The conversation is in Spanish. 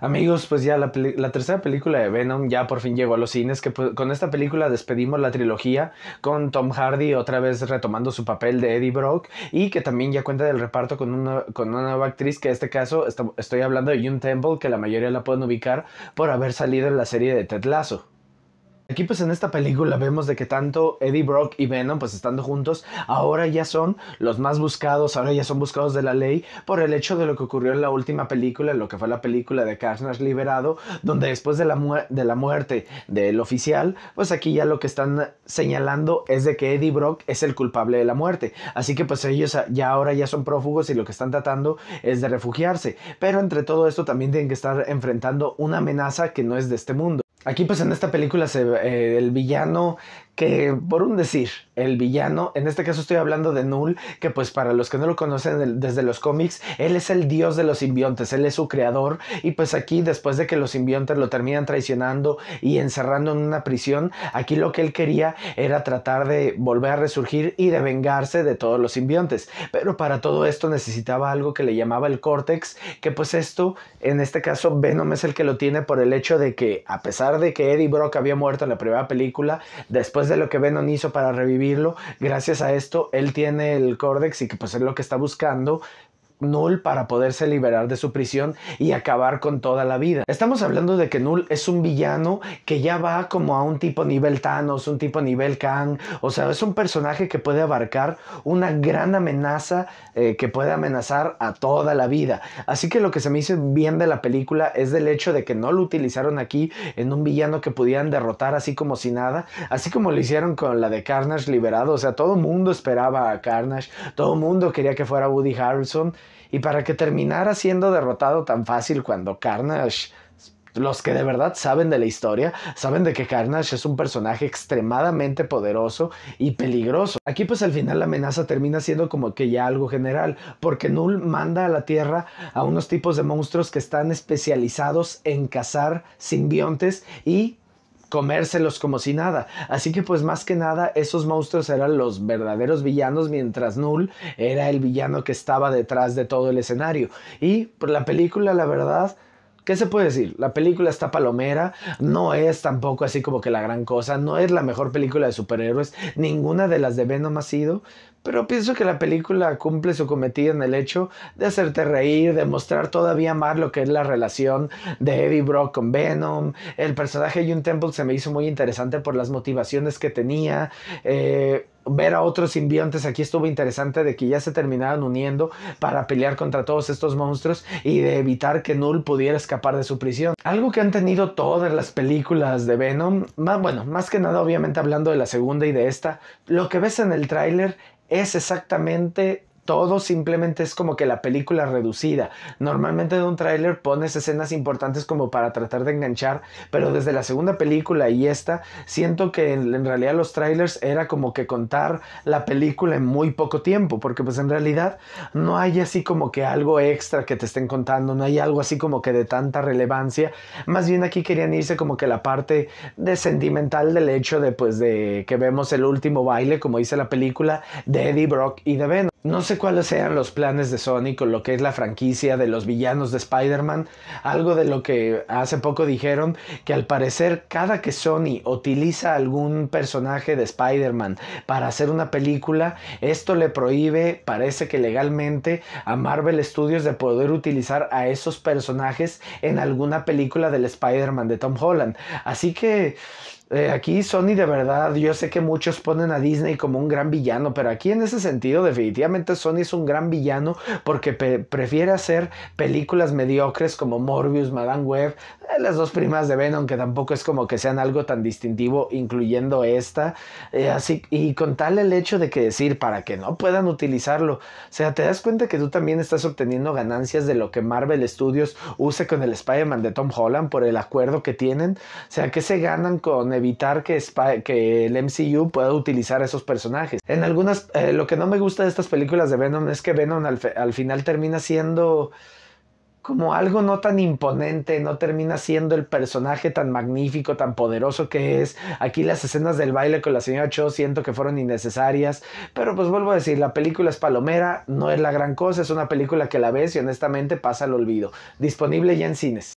Amigos, pues ya la, tercera película de Venom ya por fin llegó a los cines, que pues, con esta película despedimos la trilogía con Tom Hardy otra vez retomando su papel de Eddie Brock y que también ya cuenta del reparto con una, con una nueva actriz que en este caso estoy hablando de June Temple, que la mayoría la pueden ubicar por haber salido en la serie de Ted Lasso. Aquí pues en esta película vemos de que tanto Eddie Brock y Venom pues estando juntos ahora ya son los más buscados, ahora ya son buscados de la ley por el hecho de lo que ocurrió en la última película, lo que fue la película de Carnage liberado, donde después de la, de la muerte del oficial, pues aquí ya lo que están señalando es de que Eddie Brock es el culpable de la muerte. Así que pues ellos ya ahora ya son prófugos y lo que están tratando es de refugiarse. Pero entre todo esto también tienen que estar enfrentando una amenaza que no es de este mundo. Aquí pues en esta película se, eh, el villano que, por un decir, el villano, en este caso estoy hablando de Null, que pues para los que no lo conocen desde los cómics, él es el dios de los simbiontes, él es su creador y pues aquí después de que los simbiontes lo terminan traicionando y encerrando en una prisión, aquí lo que él quería era tratar de volver a resurgir y de vengarse de todos los simbiontes, pero para todo esto necesitaba algo que le llamaba el córtex, que pues esto, en este caso Venom es el que lo tiene por el hecho de que a pesar de que Eddie Brock había muerto en la primera película, después de lo que Venom hizo para revivirlo, gracias a esto él tiene el Cordex y que pues es lo que está buscando, Null para poderse liberar de su prisión y acabar con toda la vida. Estamos hablando de que Null es un villano que ya va como a un tipo nivel Thanos, un tipo nivel Kang, o sea, es un personaje que puede abarcar una gran amenaza eh, que puede amenazar a toda la vida. Así que lo que se me hizo bien de la película es del hecho de que no lo utilizaron aquí en un villano que pudieran derrotar así como si nada, así como lo hicieron con la de Carnage liberado, o sea, todo mundo esperaba a Carnage, todo mundo quería que fuera Woody Harrelson y para que terminara siendo derrotado tan fácil cuando Carnage los que de verdad saben de la historia saben de que Carnage es un personaje extremadamente poderoso y peligroso. Aquí pues al final la amenaza termina siendo como que ya algo general, porque Null manda a la Tierra a unos tipos de monstruos que están especializados en cazar simbiontes y comérselos como si nada. Así que pues más que nada esos monstruos eran los verdaderos villanos mientras Null era el villano que estaba detrás de todo el escenario. Y por pues, la película la verdad ¿Qué se puede decir? La película está palomera, no es tampoco así como que la gran cosa, no es la mejor película de superhéroes, ninguna de las de Venom ha sido, pero pienso que la película cumple su cometido en el hecho de hacerte reír, de mostrar todavía más lo que es la relación de Eddie Brock con Venom. El personaje de June Temple se me hizo muy interesante por las motivaciones que tenía. Eh, ver a otros simbiontes aquí estuvo interesante de que ya se terminaron uniendo para pelear contra todos estos monstruos y de evitar que Null pudiera escapar de su prisión. Algo que han tenido todas las películas de Venom, más, bueno, más que nada obviamente hablando de la segunda y de esta, lo que ves en el tráiler es exactamente todo simplemente es como que la película reducida. Normalmente en un tráiler pones escenas importantes como para tratar de enganchar, pero desde la segunda película y esta, siento que en, realidad los trailers era como que contar la película en muy poco tiempo, porque pues en realidad no hay así como que algo extra que te estén contando, no hay algo así como que de tanta relevancia. Más bien aquí querían irse como que la parte de sentimental del hecho de pues, de que vemos el último baile, como dice la película, de Eddie Brock y de Venom no sé cuáles sean los planes de Sony con lo que es la franquicia de los villanos de Spider-Man. Algo de lo que hace poco dijeron que al parecer cada que Sony utiliza algún personaje de Spider-Man para hacer una película, esto le prohíbe, parece que legalmente, a Marvel Studios de poder utilizar a esos personajes en alguna película del Spider-Man de Tom Holland. Así que eh, aquí Sony de verdad, yo sé que muchos ponen a Disney como un gran villano, pero aquí en ese sentido definitivamente Sony es un gran villano porque prefiere hacer películas mediocres como Morbius, Madame Web, eh, las dos primas de Venom que tampoco es como que sean algo tan distintivo, incluyendo esta, eh, así y con tal el hecho de que decir para que no puedan utilizarlo, o sea, te das cuenta que tú también estás obteniendo ganancias de lo que Marvel Studios use con el Spider-Man de Tom Holland por el acuerdo que tienen, o sea, que se ganan con el evitar que, el MCU pueda utilizar esos personajes. En algunas, eh, lo que no me gusta de estas películas de Venom es que Venom al final termina siendo como algo no tan imponente, no termina siendo el personaje tan magnífico, tan poderoso que es. Aquí las escenas del baile con la señora Cho siento que fueron innecesarias, pero pues vuelvo a decir, la película es palomera, no es la gran cosa, es una película que la ves y honestamente pasa al olvido. Disponible ya en cines.